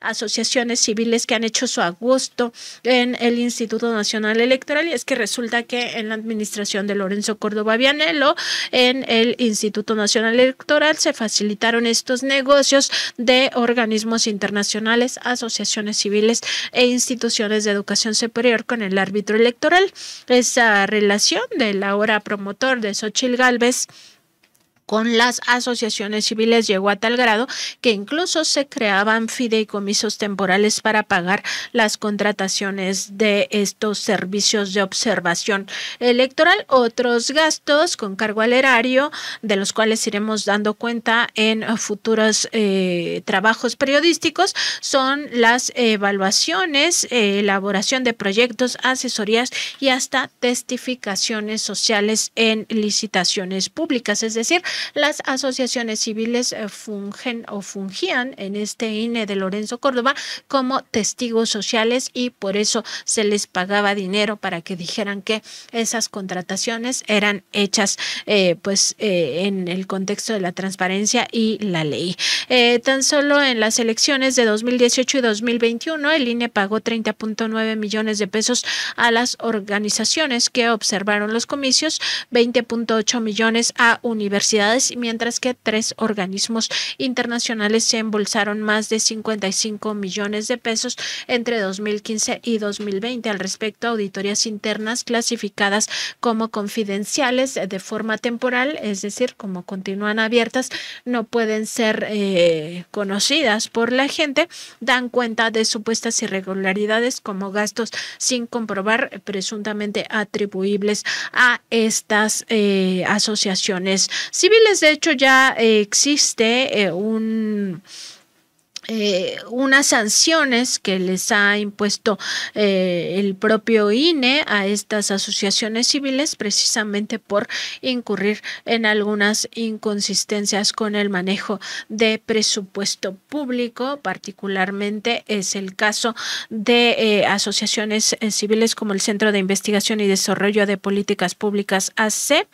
asociaciones civiles que han hecho su agosto en el Instituto Nacional Electoral y es que resulta que en la administración de Lorenzo Córdoba Vianello, en el Instituto Nacional Electoral, se facilitaron estos negocios de organismos internacionales, asociaciones civiles e instituciones de educación superior con el árbitro electoral. Esa relación del ahora promotor de Xochil Gálvez con las asociaciones civiles llegó a tal grado que incluso se creaban fideicomisos temporales para pagar las contrataciones de estos servicios de observación electoral, otros gastos con cargo al erario, de los cuales iremos dando cuenta en futuros eh, trabajos periodísticos, son las evaluaciones, elaboración de proyectos, asesorías y hasta testificaciones sociales en licitaciones públicas, es decir, las asociaciones civiles eh, fungen o fungían en este INE de Lorenzo Córdoba como testigos sociales y por eso se les pagaba dinero para que dijeran que esas contrataciones eran hechas eh, pues eh, en el contexto de la transparencia y la ley. tan solo en las elecciones de 2018 y 2021 el INE pagó 30.9 millones de pesos a las organizaciones que observaron los comicios, 20.8 millones a universidades mientras que tres organismos internacionales se embolsaron más de 55 millones de pesos entre 2015 y 2020 al respecto a auditorías internas clasificadas como confidenciales de forma temporal, es decir, como continúan abiertas, no pueden ser eh, conocidas por la gente, dan cuenta de supuestas irregularidades como gastos sin comprobar presuntamente atribuibles a estas eh, asociaciones civiles. De hecho, ya eh, existe eh, un eh, unas sanciones que les ha impuesto eh, el propio INE a estas asociaciones civiles precisamente por incurrir en algunas inconsistencias con el manejo de presupuesto público, particularmente es el caso de eh, asociaciones civiles como el Centro de Investigación y Desarrollo de Políticas Públicas AC,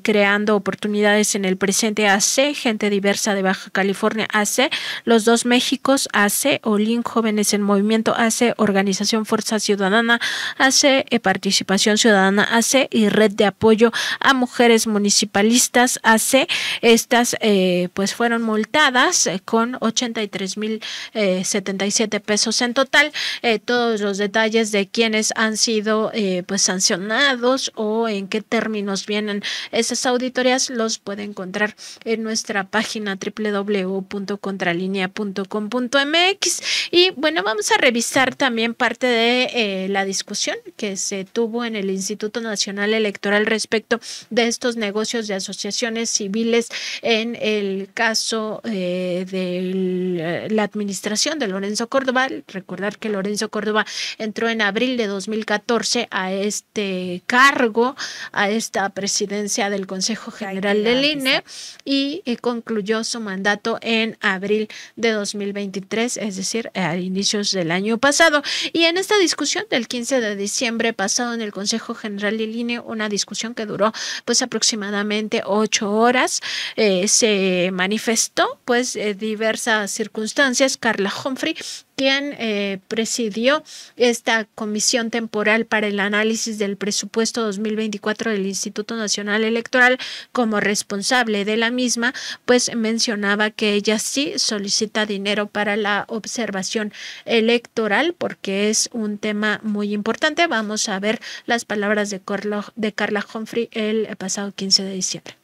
creando oportunidades en el presente AC, gente diversa de Baja California AC, los dos México Méxicos, AC, Olin Jóvenes en Movimiento, AC, Organización Fuerza Ciudadana, AC, eh, Participación Ciudadana, AC y Red de Apoyo a Mujeres Municipalistas, AC. Estas eh, pues fueron multadas eh, con 83.077 pesos en total. todos los detalles de quienes han sido pues sancionados o en qué términos vienen esas auditorías los puede encontrar en nuestra página www.contralinea.com mx y bueno, vamos a revisar también parte de eh, la discusión que se tuvo en el Instituto Nacional Electoral respecto de estos negocios de asociaciones civiles en el caso eh, de la administración de Lorenzo Córdoba. Recordar que Lorenzo Córdoba entró en abril de 2014 a este cargo, a esta presidencia del Consejo General del INE y eh, concluyó su mandato en abril de de 2023, es decir, a inicios del año pasado. Y en esta discusión del 15 de diciembre pasado en el Consejo General de línea una discusión que duró pues aproximadamente ocho horas, eh, se manifestó pues eh, diversas circunstancias. Carla Humphrey quien eh, presidió esta comisión temporal para el análisis del presupuesto 2024 del Instituto Nacional Electoral como responsable de la misma, pues mencionaba que ella sí solicita dinero para la observación electoral porque es un tema muy importante. Vamos a ver las palabras de, de Carla Humphrey el pasado 15 de diciembre.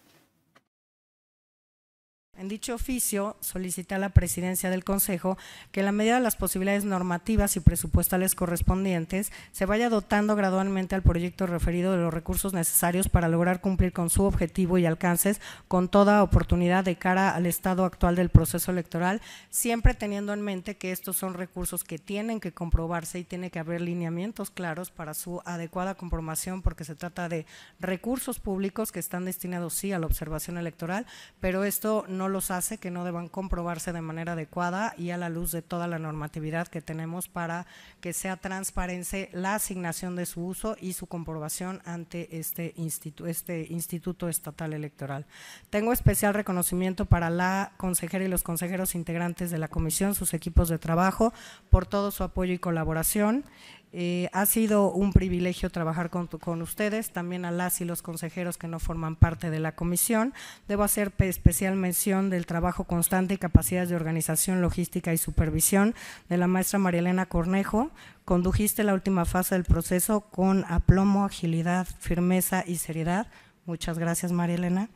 En dicho oficio, solicita a la presidencia del Consejo que en la medida de las posibilidades normativas y presupuestales correspondientes se vaya dotando gradualmente al proyecto referido de los recursos necesarios para lograr cumplir con su objetivo y alcances con toda oportunidad de cara al estado actual del proceso electoral, siempre teniendo en mente que estos son recursos que tienen que comprobarse y tiene que haber lineamientos claros para su adecuada comprobación porque se trata de recursos públicos que están destinados sí a la observación electoral, pero esto no los hace, que no deban comprobarse de manera adecuada y a la luz de toda la normatividad que tenemos para que sea transparente la asignación de su uso y su comprobación ante este, este Instituto Estatal Electoral. Tengo especial reconocimiento para la consejera y los consejeros integrantes de la comisión, sus equipos de trabajo, por todo su apoyo y colaboración. Eh, ha sido un privilegio trabajar con, con, ustedes, también a las y los consejeros que no forman parte de la comisión. Debo hacer especial mención del trabajo constante y capacidades de organización, logística y supervisión de la maestra María Elena Cornejo. Condujiste la última fase del proceso con aplomo, agilidad, firmeza y seriedad. Muchas gracias, María Elena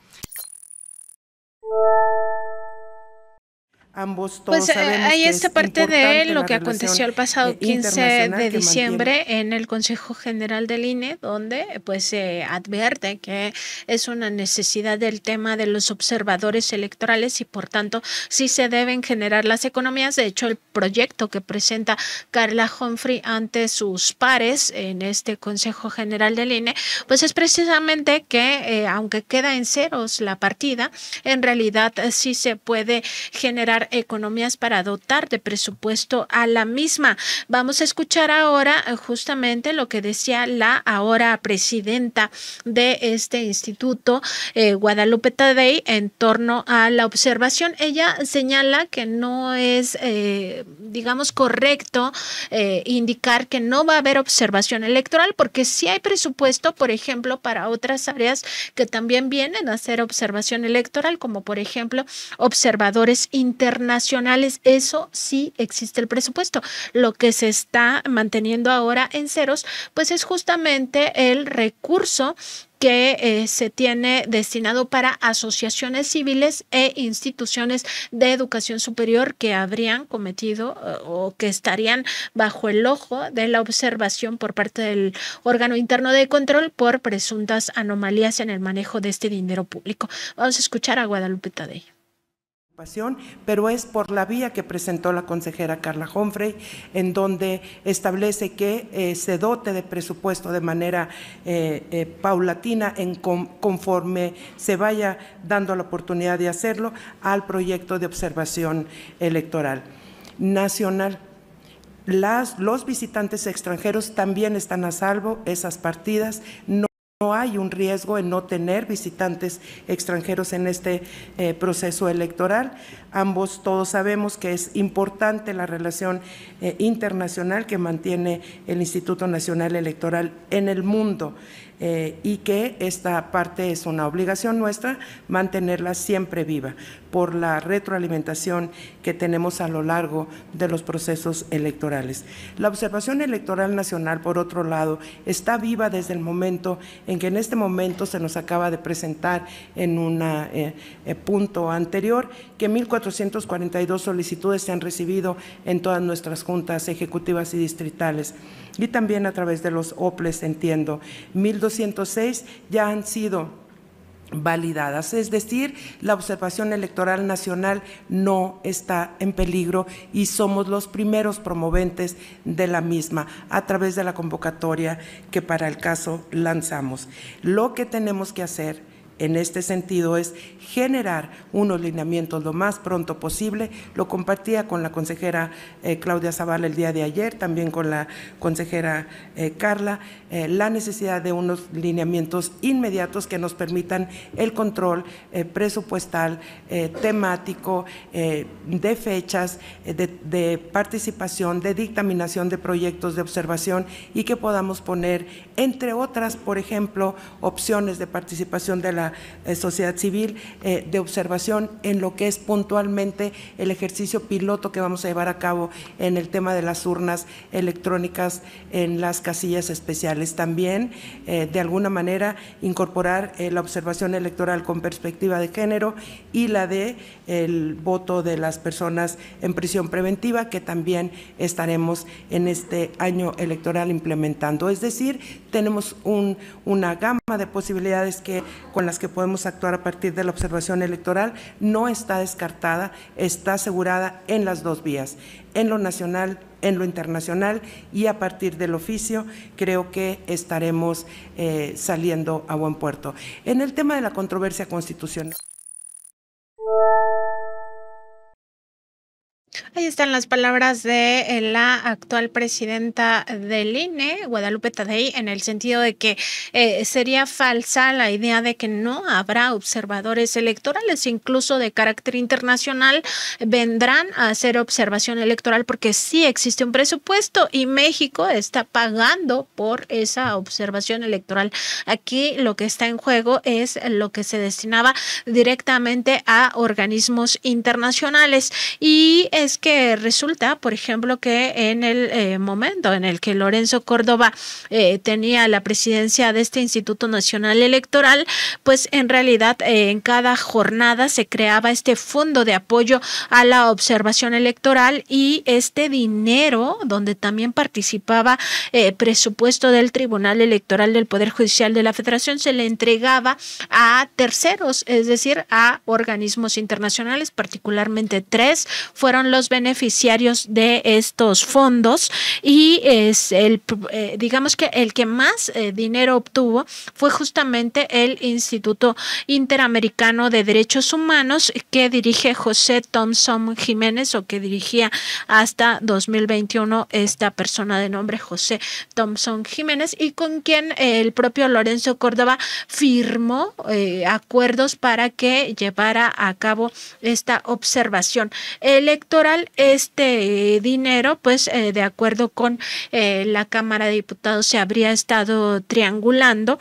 ambos pues, eh, hay esta parte de lo que aconteció el pasado 15 de diciembre en el Consejo General del INE, donde pues se advierte que es una necesidad del tema de los observadores electorales y por tanto sí se deben generar las economías. De hecho, el proyecto que presenta Carla Humphrey ante sus pares en este Consejo General del INE, pues es precisamente que eh, aunque queda en ceros la partida, en realidad sí se puede generar economías para dotar de presupuesto a la misma. Vamos a escuchar ahora eh, justamente lo que decía la ahora presidenta de este instituto, eh, Guadalupe Tadei, en torno a la observación. Ella señala que no es, eh, digamos, correcto indicar que no va a haber observación electoral porque sí hay presupuesto, por ejemplo, para otras áreas que también vienen a hacer observación electoral, como por ejemplo observadores internacionales nacionales eso sí existe el presupuesto. Lo que se está manteniendo ahora en ceros, pues es justamente el recurso que eh, se tiene destinado para asociaciones civiles e instituciones de educación superior que habrían cometido eh, o que estarían bajo el ojo de la observación por parte del órgano interno de control por presuntas anomalías en el manejo de este dinero público. Vamos a escuchar a Guadalupe Tadeo pero es por la vía que presentó la consejera Carla Humphrey, en donde establece que eh, se dote de presupuesto de manera eh, eh, paulatina, en conforme se vaya dando la oportunidad de hacerlo, al proyecto de observación electoral nacional. Las, los visitantes extranjeros también están a salvo, esas partidas no no hay un riesgo en no tener visitantes extranjeros en este eh, proceso electoral. Ambos todos sabemos que es importante la relación eh, internacional que mantiene el Instituto Nacional Electoral en el mundo. Eh, y que esta parte es una obligación nuestra mantenerla siempre viva por la retroalimentación que tenemos a lo largo de los procesos electorales. La observación electoral nacional, por otro lado, está viva desde el momento en que en este momento se nos acaba de presentar en un eh, eh, punto anterior que 1.442 solicitudes se han recibido en todas nuestras juntas ejecutivas y distritales y también a través de los OPLES, entiendo. 1206 ya han sido validadas. Es decir, la observación electoral nacional no está en peligro y somos los primeros promoventes de la misma a través de la convocatoria que para el caso lanzamos. Lo que tenemos que hacer en este sentido es generar unos lineamientos lo más pronto posible. Lo compartía con la consejera eh, Claudia Zavala el día de ayer, también con la consejera eh, Carla, eh, la necesidad de unos lineamientos inmediatos que nos permitan el control presupuestal, temático, de fechas, de participación, de dictaminación de proyectos de observación y que podamos poner, entre otras, por ejemplo, opciones de participación de la eh, sociedad civil, eh, de observación en lo que es puntualmente el ejercicio piloto que vamos a llevar a cabo en el tema de las urnas electrónicas en las casillas especiales. También, eh, de alguna manera, incorporar la observación electoral con perspectiva de género y la de el voto de las personas en prisión preventiva, que también estaremos en este año electoral implementando. Es decir, tenemos una gama de posibilidades que, con las que podemos actuar a partir de la observación electoral. No está descartada, está asegurada en las dos vías, en lo nacional, en lo internacional y a partir del oficio creo que estaremos eh, saliendo a buen puerto. En el tema de la controversia constitucional. Ahí están las palabras de eh, la actual presidenta del INE, Guadalupe Tadei, en el sentido de que eh, sería falsa la idea de que no habrá observadores electorales, incluso de carácter internacional, vendrán a hacer observación electoral porque sí existe un presupuesto y México está pagando por esa observación electoral. Aquí lo que está en juego es lo que se destinaba directamente a organismos internacionales y es que resulta, por ejemplo, que en el eh, momento en el que Lorenzo Córdoba eh, tenía la presidencia de este Instituto Nacional Electoral, pues en realidad eh, en cada jornada se creaba este fondo de apoyo a la observación electoral y este dinero, donde también participaba presupuesto del Tribunal Electoral del Poder Judicial de la Federación, se le entregaba a terceros, es decir, a organismos internacionales, particularmente tres fueron los beneficiarios de estos fondos y es el, eh, digamos que el que más eh, dinero obtuvo fue justamente el Instituto Interamericano de Derechos Humanos que dirige José Thompson Jiménez o que dirigía hasta 2021 esta persona de nombre José Thompson Jiménez y con quien eh, el propio Lorenzo Córdoba firmó acuerdos para que llevara a cabo esta observación electoral este dinero, pues eh, de acuerdo con eh, la Cámara de Diputados, se habría estado triangulando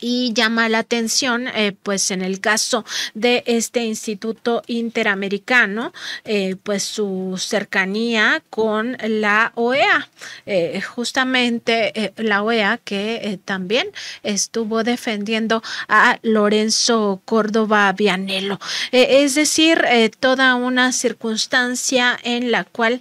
y llama la atención, eh, pues en el caso de este Instituto Interamericano, eh, pues su cercanía con la OEA, eh, justamente la OEA que también estuvo defendiendo a Lorenzo Córdoba Vianello. es decir, toda una circunstancia en la cual,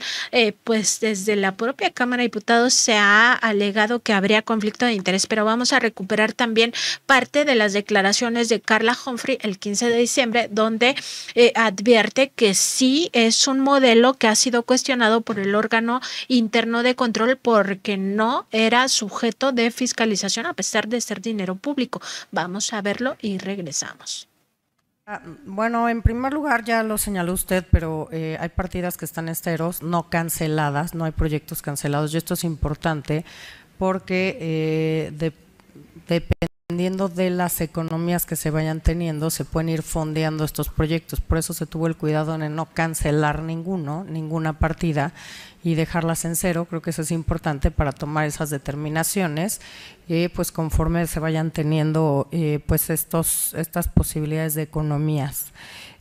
pues desde la propia Cámara de Diputados se ha alegado que habría conflicto de interés, pero vamos a recuperar también parte de las declaraciones de Carla Humphrey el 15 de diciembre, donde eh, advierte que sí es un modelo que ha sido cuestionado por el órgano interno de control porque no era sujeto de fiscalización a pesar de ser dinero público. Vamos a verlo y regresamos. Ah, bueno, en primer lugar ya lo señaló usted, pero eh, hay partidas que están esteros, no canceladas, no hay proyectos cancelados y esto es importante porque eh, de, depende dependiendo de las economías que se vayan teniendo, se pueden ir fondeando estos proyectos. Por eso se tuvo el cuidado de no cancelar ninguno, ninguna partida y dejarlas en cero. Creo que eso es importante para tomar esas determinaciones, eh, pues conforme se vayan teniendo eh, pues estos, estas posibilidades de economías.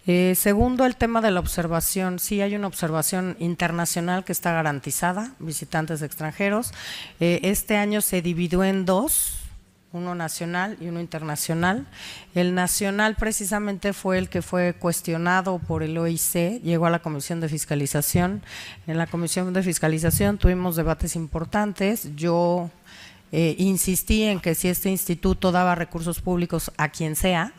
Eh, segundo, el tema de la observación. Sí, hay una observación internacional que está garantizada, visitantes extranjeros. este año se dividió en dos uno nacional y uno internacional. El nacional precisamente fue el que fue cuestionado por el OIC, llegó a la Comisión de Fiscalización. En la Comisión de Fiscalización tuvimos debates importantes. Yo eh, insistí en que si este instituto daba recursos públicos a quien sea,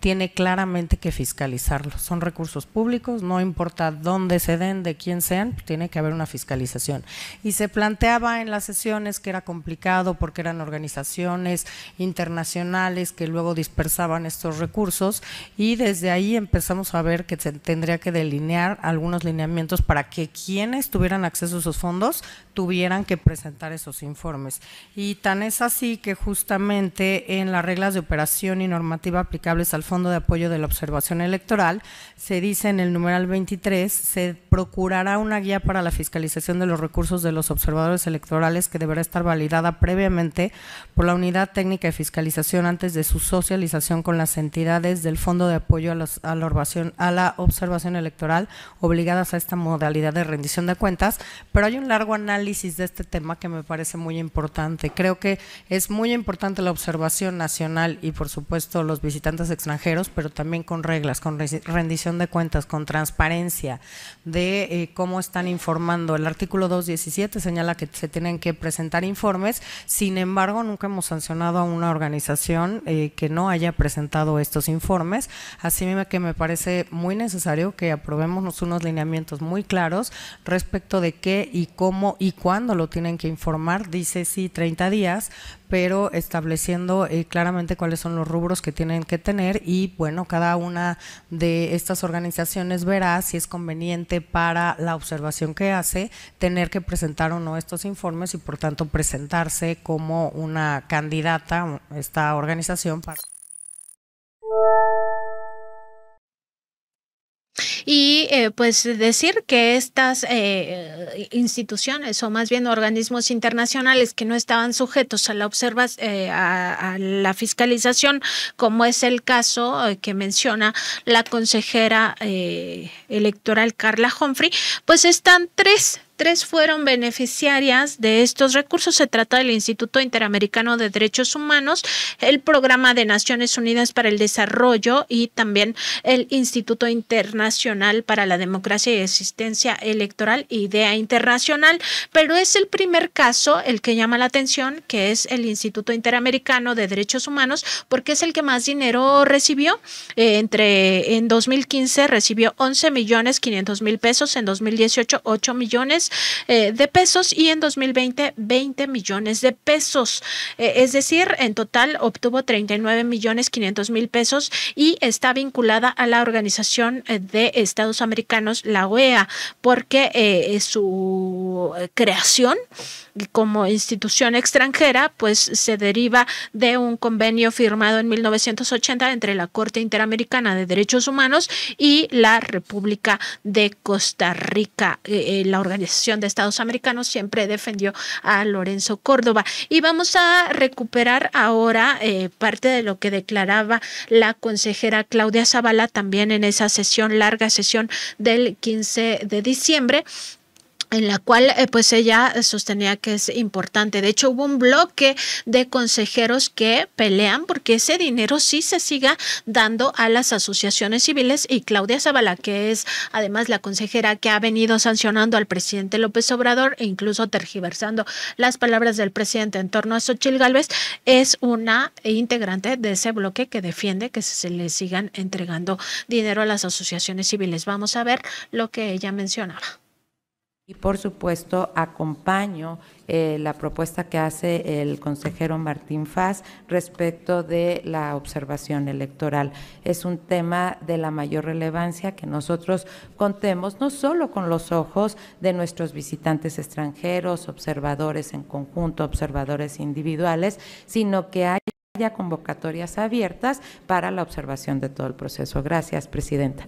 tiene claramente que fiscalizarlo. Son recursos públicos, no importa dónde se den, de quién sean, tiene que haber una fiscalización. Y se planteaba en las sesiones que era complicado porque eran organizaciones internacionales que luego dispersaban estos recursos y desde ahí empezamos a ver que se tendría que delinear algunos lineamientos para que quienes tuvieran acceso a esos fondos tuvieran que presentar esos informes. Y tan es así que justamente en las reglas de operación y normativa aplicables al Fondo de Apoyo de la Observación Electoral, se dice en el numeral 23, se procurará una guía para la fiscalización de los recursos de los observadores electorales que deberá estar validada previamente por la Unidad Técnica de Fiscalización antes de su socialización con las entidades del Fondo de Apoyo a, la, la Observación Electoral obligadas a esta modalidad de rendición de cuentas. Pero hay un largo análisis de este tema que me parece muy importante. Creo que es muy importante la observación nacional y, por supuesto, los visitantes extranjeros pero también con reglas, con rendición de cuentas, con transparencia de eh, cómo están informando. El artículo 217 señala que se tienen que presentar informes, sin embargo, nunca hemos sancionado a una organización eh, que no haya presentado estos informes. Así que me parece muy necesario que aprobemos unos lineamientos muy claros respecto de qué y cómo y cuándo lo tienen que informar. Dice sí 30 días, pero estableciendo eh, claramente cuáles son los rubros que tienen que tener y bueno, cada una de estas organizaciones verá si es conveniente para la observación que hace tener que presentar o no estos informes y por tanto presentarse como una candidata esta organización para y eh, pues decir que estas eh, instituciones o más bien organismos internacionales que no estaban sujetos a la observa eh, a, la fiscalización, como es el caso que menciona la consejera electoral Carla Humphrey, pues están tres Tres fueron beneficiarias de estos recursos. Se trata del Instituto Interamericano de Derechos Humanos, el Programa de Naciones Unidas para el Desarrollo y también el Instituto Internacional para la Democracia y Asistencia Electoral, IDEA Internacional, pero es el primer caso el que llama la atención, que es el Instituto Interamericano de Derechos Humanos, porque es el que más dinero recibió. Eh, entre en 2015 recibió 11 millones 500 mil pesos, en 2018 8 millones eh, de pesos y en 2020 20 millones de pesos. Eh, es decir, en total obtuvo 39 millones 500 mil pesos y está vinculada a la organización de Estados Americanos, la OEA, porque eh, es su eh, creación como institución extranjera, pues se deriva de un convenio firmado en 1980 entre la Corte Interamericana de Derechos Humanos y la República de Costa Rica. Eh, eh, la Organización de Estados Americanos siempre defendió a Lorenzo Córdoba. Y vamos a recuperar ahora eh, parte de lo que declaraba la consejera Claudia Zavala también en esa sesión, larga sesión del 15 de diciembre, en la cual eh, pues ella sostenía que es importante. De hecho, hubo un bloque de consejeros que pelean porque ese dinero sí se siga dando a las asociaciones civiles y Claudia Zavala, que es además la consejera que ha venido sancionando al presidente López Obrador e incluso tergiversando las palabras del presidente en torno a Sochil Gálvez, es una integrante de ese bloque que defiende que se le sigan entregando dinero a las asociaciones civiles. Vamos a ver lo que ella mencionaba. Y por supuesto, acompaño eh, la propuesta que hace el consejero Martín Faz respecto de la observación electoral. Es un tema de la mayor relevancia que nosotros contemos, no solo con los ojos de nuestros visitantes extranjeros, observadores en conjunto, observadores individuales, sino que haya convocatorias abiertas para la observación de todo el proceso. Gracias, Presidenta.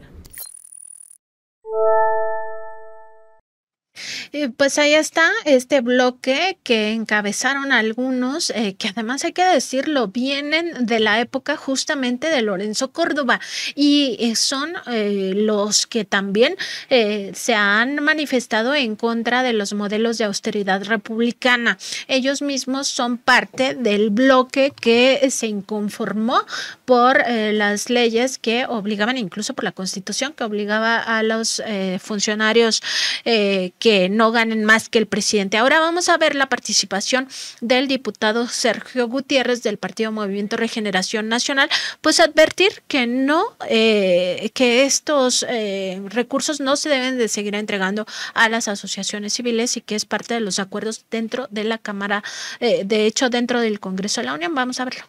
Eh, pues ahí está este bloque que encabezaron algunos, eh, que además hay que decirlo, vienen de la época justamente de Lorenzo Córdoba y eh, son los que también se han manifestado en contra de los modelos de austeridad republicana. Ellos mismos son parte del bloque que se inconformó por las leyes que obligaban, incluso por la constitución, que obligaba a los funcionarios que no no ganen más que el presidente. Ahora vamos a ver la participación del diputado Sergio Gutiérrez del Partido Movimiento Regeneración Nacional, pues advertir que no, eh, que estos eh, recursos no se deben de seguir entregando a las asociaciones civiles y que es parte de los acuerdos dentro de la Cámara, eh, de hecho dentro del Congreso de la Unión. Vamos a verlo.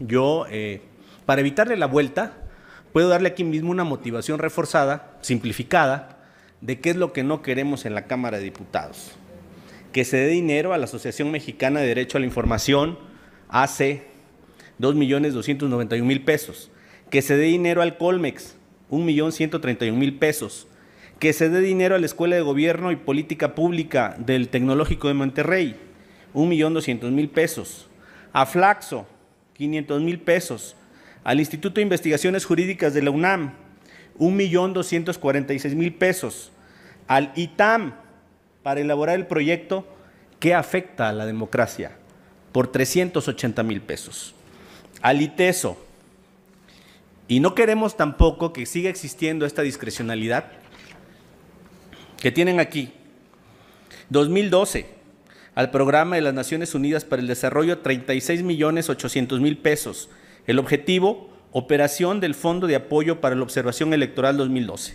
yo, para evitarle la vuelta, puedo darle aquí mismo una motivación reforzada, simplificada, de qué es lo que no queremos en la Cámara de Diputados. Que se dé dinero a la Asociación Mexicana de Derecho a la Información, AC, 2.291.000 pesos. Que se dé dinero al Colmex, 1.131.000 pesos. Que se dé dinero a la Escuela de Gobierno y Política Pública del Tecnológico de Monterrey, 1.200.000 pesos. A Flaxo, 500.000 pesos. Al Instituto de Investigaciones Jurídicas de la UNAM, 1.246.000 pesos al ITAM para elaborar el proyecto que afecta a la democracia por 380 mil pesos. Al ITESO. Y no queremos tampoco que siga existiendo esta discrecionalidad que tienen aquí. 2012, al programa de las Naciones Unidas para el Desarrollo, 36.800.000 millones mil pesos. El objetivo, operación del Fondo de Apoyo para la Observación Electoral 2012.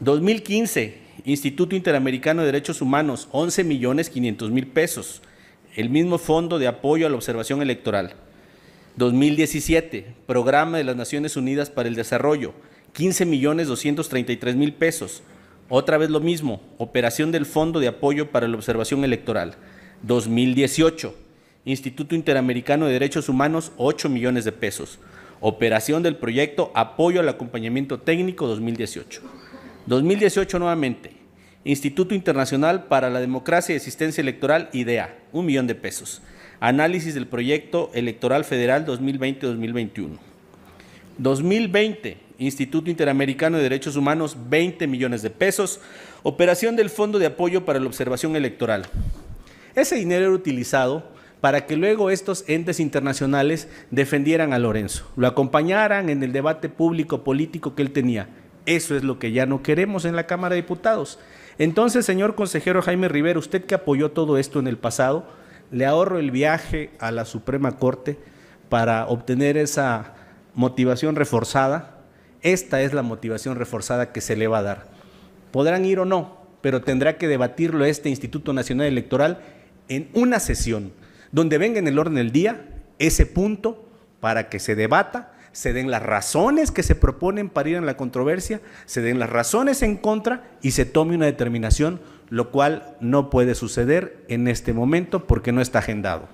2015, Instituto Interamericano de Derechos Humanos, 11 millones 500 mil pesos, el mismo Fondo de Apoyo a la Observación Electoral. 2017, Programa de las Naciones Unidas para el Desarrollo, 15 millones 233 mil pesos. Otra vez lo mismo, operación del Fondo de Apoyo para la Observación Electoral. 2018, Instituto Interamericano de Derechos Humanos, 8 millones de pesos. Operación del proyecto Apoyo al Acompañamiento Técnico 2018. 2018 nuevamente. Instituto Internacional para la Democracia y Asistencia Electoral, IDEA, un millón de pesos. Análisis del proyecto electoral federal 2020-2021. 2020, Instituto Interamericano de Derechos Humanos, 20 millones de pesos. Operación del Fondo de Apoyo para la Observación Electoral. Ese dinero era utilizado para que luego estos entes internacionales defendieran a Lorenzo, lo acompañaran en el debate público político que él tenía. Eso es lo que ya no queremos en la Cámara de Diputados. Entonces, señor consejero Jaime Rivera, usted que apoyó todo esto en el pasado, le ahorro el viaje a la Suprema Corte para obtener esa motivación reforzada. Esta es la motivación reforzada que se le va a dar. Podrán ir o no, pero tendrá que debatirlo este Instituto Nacional Electoral en una sesión donde venga en el orden del día ese punto para que se debata, se den las razones que se proponen para ir en la controversia, se den las razones en contra y se tome una determinación, lo cual no puede suceder en este momento porque no está agendado.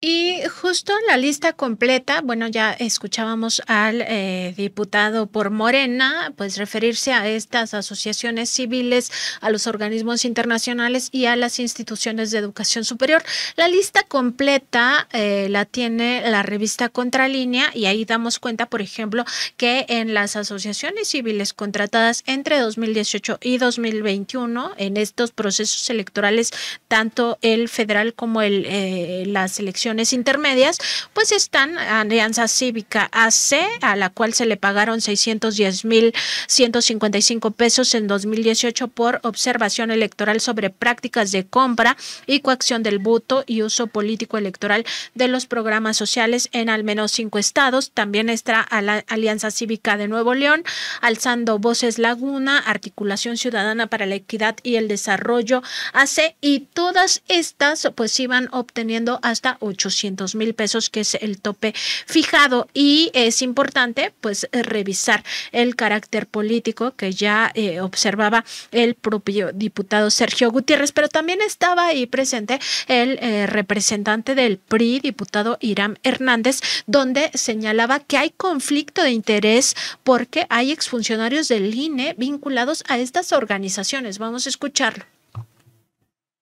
Y eh, justo la lista completa, bueno, ya escuchábamos al eh, diputado por Morena, pues referirse a estas asociaciones civiles, a los organismos internacionales y a las instituciones de educación superior. La lista completa eh, la tiene la revista Contralínea y ahí damos cuenta, por ejemplo, que en las asociaciones civiles contratadas entre 2018 y 2021, en estos procesos electorales, tanto el federal como el, las elecciones internacionales, medias pues están Alianza Cívica AC, a la cual se le pagaron 610 mil 155 pesos en 2018 por observación electoral sobre prácticas de compra y coacción del voto y uso político electoral de los programas sociales en al menos cinco estados. También está a la Alianza Cívica de Nuevo León, Alzando Voces Laguna, Articulación Ciudadana para la Equidad y el Desarrollo AC y todas estas pues iban obteniendo hasta 800 mil pesos, que es el tope fijado. Y es importante, pues, revisar el carácter político que ya eh, observaba el propio diputado Sergio Gutiérrez, pero también estaba ahí presente el eh, representante del PRI, diputado Irán Hernández, donde señalaba que hay conflicto de interés porque hay exfuncionarios del INE vinculados a estas organizaciones. Vamos a escucharlo.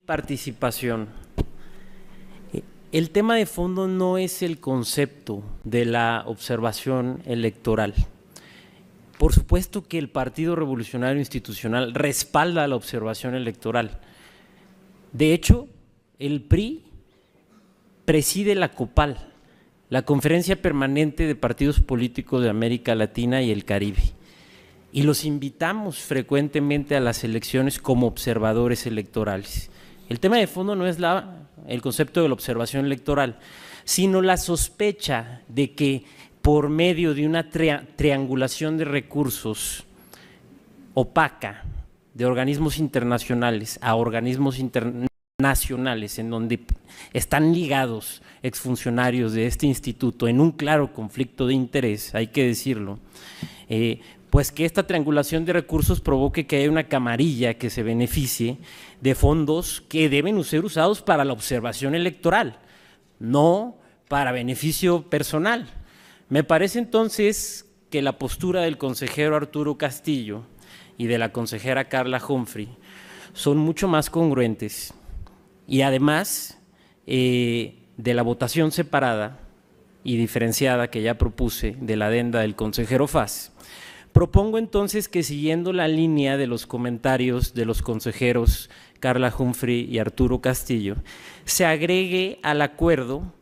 Participación el tema de fondo no es el concepto de la observación electoral. Por supuesto que el Partido Revolucionario Institucional respalda la observación electoral. De hecho, el PRI preside la COPAL, la Conferencia Permanente de Partidos Políticos de América Latina y el Caribe. Y los invitamos frecuentemente a las elecciones como observadores electorales. El tema de fondo no es la el concepto de la observación electoral, sino la sospecha de que por medio de una triangulación de recursos opaca de organismos internacionales a organismos internacionales en donde están ligados exfuncionarios de este instituto en un claro conflicto de interés, hay que decirlo, eh, pues que esta triangulación de recursos provoque que haya una camarilla que se beneficie de fondos que deben ser usados para la observación electoral, no para beneficio personal. Me parece entonces que la postura del consejero Arturo Castillo y de la consejera Carla Humphrey son mucho más congruentes y además eh, de la votación separada y diferenciada que ya propuse de la adenda del consejero Faz Propongo entonces que siguiendo la línea de los comentarios de los consejeros Carla Humphrey y Arturo Castillo, se agregue al acuerdo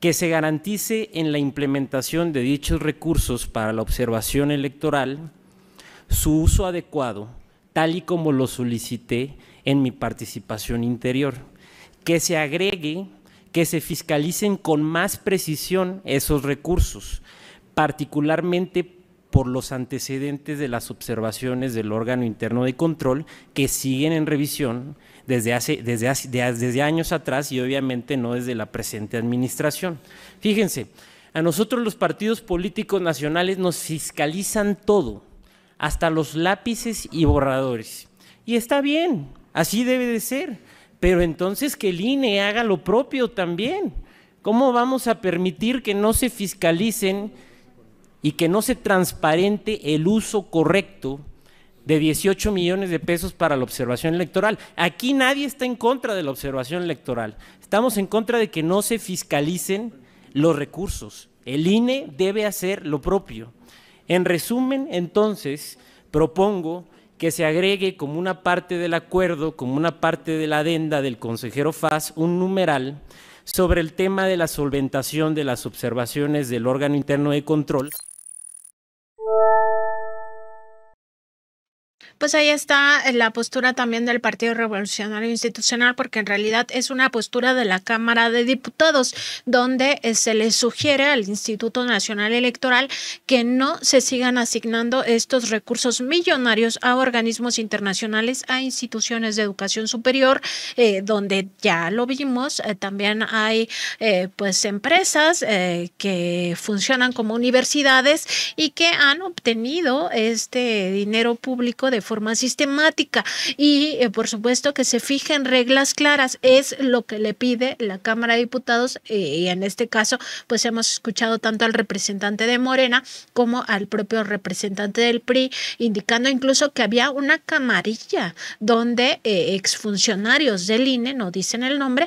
que se garantice en la implementación de dichos recursos para la observación electoral su uso adecuado, tal y como lo solicité en mi participación interior. Que se agregue que se fiscalicen con más precisión esos recursos, particularmente por los antecedentes de las observaciones del órgano interno de control que siguen en revisión desde, hace, desde, desde años atrás y obviamente no desde la presente administración. Fíjense, a nosotros los partidos políticos nacionales nos fiscalizan todo, hasta los lápices y borradores. Y está bien, así debe de ser, pero entonces que el INE haga lo propio también. ¿Cómo vamos a permitir que no se fiscalicen y que no se transparente el uso correcto de 18 millones de pesos para la observación electoral. Aquí nadie está en contra de la observación electoral. Estamos en contra de que no se fiscalicen los recursos. El INE debe hacer lo propio. En resumen, entonces, propongo que se agregue como una parte del acuerdo, como una parte de la adenda del consejero FAS, un numeral sobre el tema de la solventación de las observaciones del órgano interno de control. Pues ahí está la postura también del Partido Revolucionario Institucional, porque en realidad es una postura de la Cámara de Diputados, donde eh, se le sugiere al Instituto Nacional Electoral que no se sigan asignando estos recursos millonarios a organismos internacionales, a instituciones de educación superior, eh, donde ya lo vimos, eh, también hay pues empresas que funcionan como universidades y que han obtenido este dinero público de forma sistemática y, eh, por supuesto, que se fijen reglas claras. Es lo que le pide la Cámara de Diputados eh, y en este caso, pues hemos escuchado tanto al representante de Morena como al propio representante del PRI, indicando incluso que había una camarilla donde eh, exfuncionarios del INE, no dicen el nombre,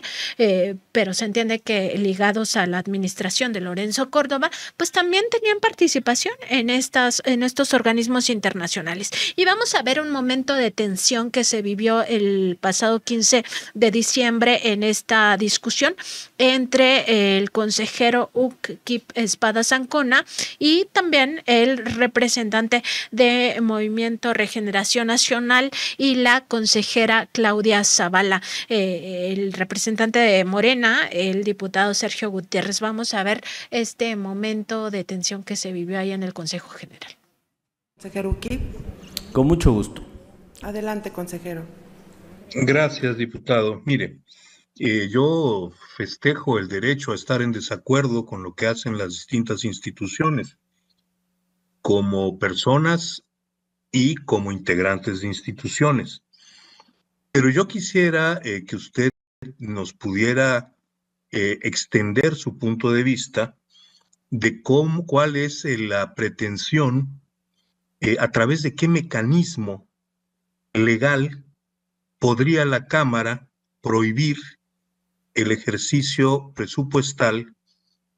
pero se entiende que ligados a la administración de Lorenzo Córdoba, pues también tenían participación en, estas, en estos organismos internacionales. Y vamos a Ver un momento de tensión que se vivió el pasado 15 de diciembre en esta discusión entre el consejero Ukip Espada Sancona y también el representante de Movimiento Regeneración Nacional y la consejera Claudia Zavala. Eh, el representante de Morena, el diputado Sergio Gutiérrez. Vamos a ver este momento de tensión que se vivió ahí en el Consejo General. Consejero Ukip. Con mucho gusto. Adelante, consejero. Gracias, diputado. Mire, eh, yo festejo el derecho a estar en desacuerdo con lo que hacen las distintas instituciones, como personas y como integrantes de instituciones. Pero yo quisiera eh, que usted nos pudiera eh, extender su punto de vista de cómo, cuál es la pretensión eh, a través de qué mecanismo legal podría la Cámara prohibir el ejercicio presupuestal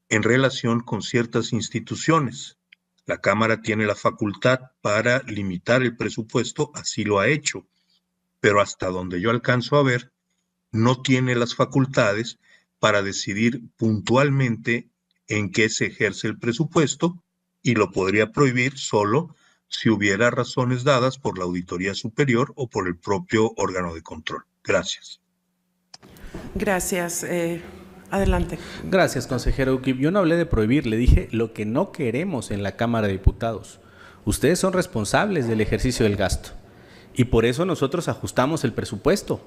en relación con ciertas instituciones. La Cámara tiene la facultad para limitar el presupuesto, así lo ha hecho, pero hasta donde yo alcanzo a ver, no tiene las facultades para decidir puntualmente en qué se ejerce el presupuesto y lo podría prohibir solo si hubiera razones dadas por la Auditoría Superior o por el propio órgano de control. Gracias. Gracias. Eh, adelante. Gracias, consejero Ukip. Yo no hablé de prohibir, le dije lo que no queremos en la Cámara de Diputados. Ustedes son responsables del ejercicio del gasto y por eso nosotros ajustamos el presupuesto,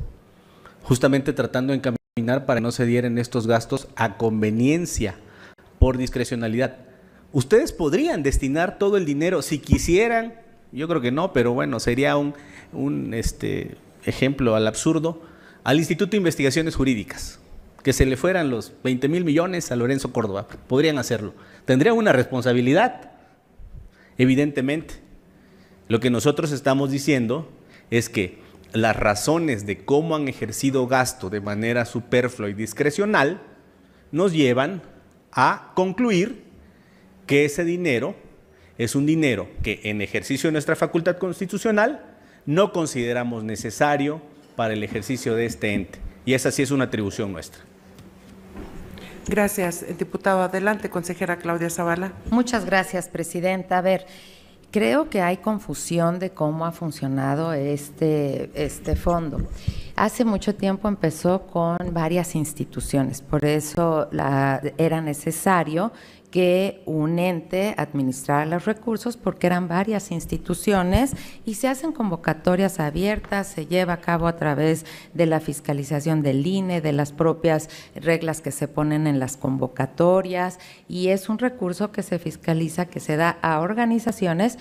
justamente tratando de encaminar para que no se dieran estos gastos a conveniencia, por discrecionalidad. Ustedes podrían destinar todo el dinero si quisieran, yo creo que no, pero bueno, sería un, este, ejemplo al absurdo, al Instituto de Investigaciones Jurídicas, que se le fueran los 20 mil millones a Lorenzo Córdoba, podrían hacerlo. Tendrían una responsabilidad, evidentemente. Lo que nosotros estamos diciendo es que las razones de cómo han ejercido gasto de manera superflua y discrecional nos llevan a concluir que ese dinero es un dinero que en ejercicio de nuestra facultad constitucional no consideramos necesario para el ejercicio de este ente. Y esa sí es una atribución nuestra. Gracias, diputado. Adelante, consejera Claudia Zavala. Muchas gracias, presidenta. A ver, creo que hay confusión de cómo ha funcionado este, este fondo. Hace mucho tiempo empezó con varias instituciones, por eso la, era necesario que un ente administrara los recursos porque eran varias instituciones y se hacen convocatorias abiertas, se lleva a cabo a través de la fiscalización del INE, de las propias reglas que se ponen en las convocatorias y es un recurso que se fiscaliza, que se da a organizaciones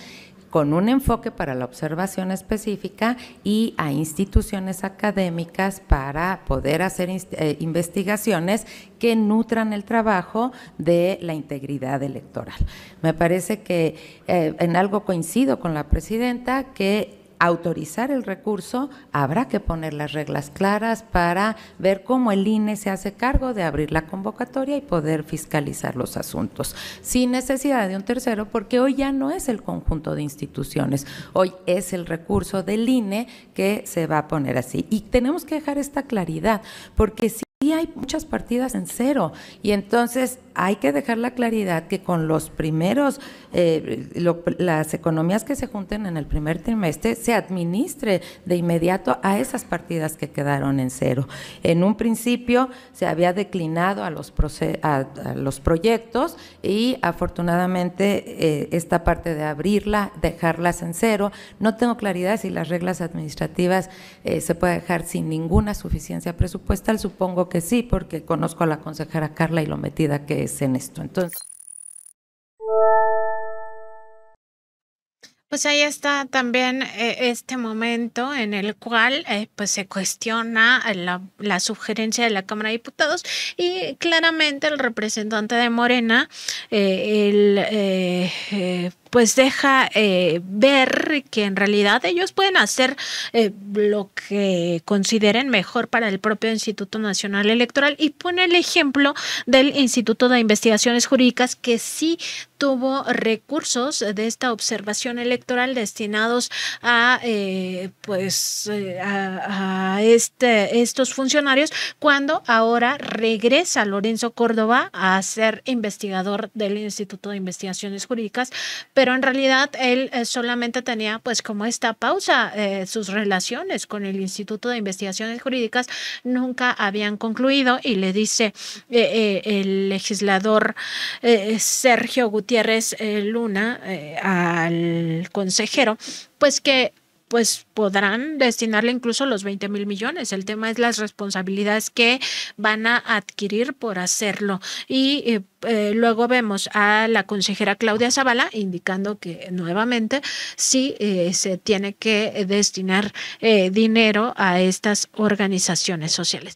con un enfoque para la observación específica y a instituciones académicas para poder hacer eh, investigaciones que nutran el trabajo de la integridad electoral. Me parece que eh, en algo coincido con la presidenta que autorizar el recurso, habrá que poner las reglas claras para ver cómo el INE se hace cargo de abrir la convocatoria y poder fiscalizar los asuntos, sin necesidad de un tercero, porque hoy ya no es el conjunto de instituciones, hoy es el recurso del INE que se va a poner así. Y tenemos que dejar esta claridad, porque si hay muchas partidas en cero. Y entonces hay que dejar la claridad que con los primeros, eh, las economías que se junten en el primer trimestre, se administre de inmediato a esas partidas que quedaron en cero. En un principio se había declinado a los, proyectos y afortunadamente eh, esta parte de abrirla, dejarlas en cero, no tengo claridad si las reglas administrativas eh, se puede dejar sin ninguna suficiencia presupuestal, supongo que sí, porque conozco a la consejera Carla y lo metida que es en esto. Entonces. Pues ahí está también eh, este momento en el cual eh, pues se cuestiona eh, la, sugerencia de la Cámara de Diputados y claramente el representante de Morena, eh, el pues deja eh, ver que en realidad ellos pueden hacer eh, lo que consideren mejor para el propio Instituto Nacional Electoral y pone el ejemplo del Instituto de Investigaciones Jurídicas que sí tuvo recursos de esta observación electoral destinados a eh, pues a, este, estos funcionarios cuando ahora regresa Lorenzo Córdoba a ser investigador del Instituto de Investigaciones Jurídicas pero en realidad él eh, solamente tenía pues como esta pausa, eh, sus relaciones con el Instituto de Investigaciones Jurídicas nunca habían concluido y le dice eh, el legislador Sergio Gutiérrez Luna al consejero, pues que pues podrán destinarle incluso los 20 mil millones. El tema es las responsabilidades que van a adquirir por hacerlo. Y eh, eh, luego vemos a la consejera Claudia Zavala indicando que nuevamente sí eh, se tiene que destinar dinero a estas organizaciones sociales.